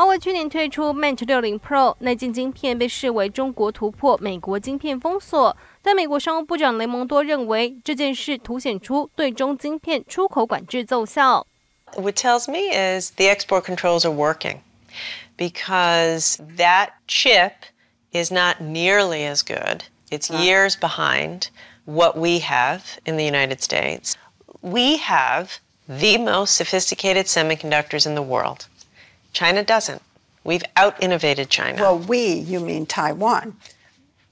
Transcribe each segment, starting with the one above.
华为去年推出 Mate 60 Pro 内镜晶片被视为中国突破美国晶片封锁，但美国商务部长雷蒙多认为这件事凸显出对中晶片出口管制奏效。What tells me is the export controls are working, because that chip is not nearly as good. It's years behind what we have in the United States. We have the most sophisticated semiconductors in the world. China doesn't. We've out innovated China. Well, we, you mean Taiwan.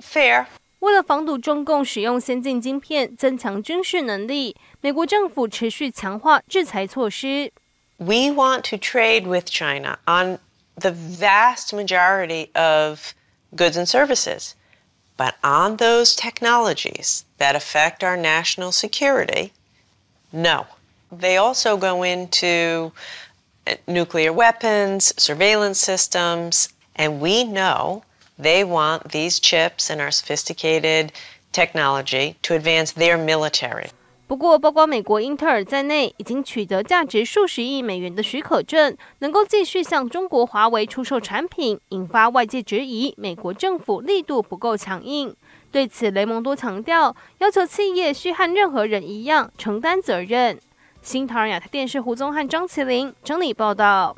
Fair. 为了防堵中共使用先进晶片增强军事能力，美国政府持续强化制裁措施。We want to trade with China on the vast majority of goods and services, but on those technologies that affect our national security, no. They also go into nuclear weapons surveillance systems and we know they want these chips and our sophisticated technology to advance their military 不过包括美国英特尔在内已经取得价值数十亿美元的许可证能够继续向中国华为出售产品引发外界质疑美国政府力度不够强硬对此雷蒙多强调要求企业需和任何人一样承担责任新唐人亚太电视，胡宗汉、张麒麟整理报道。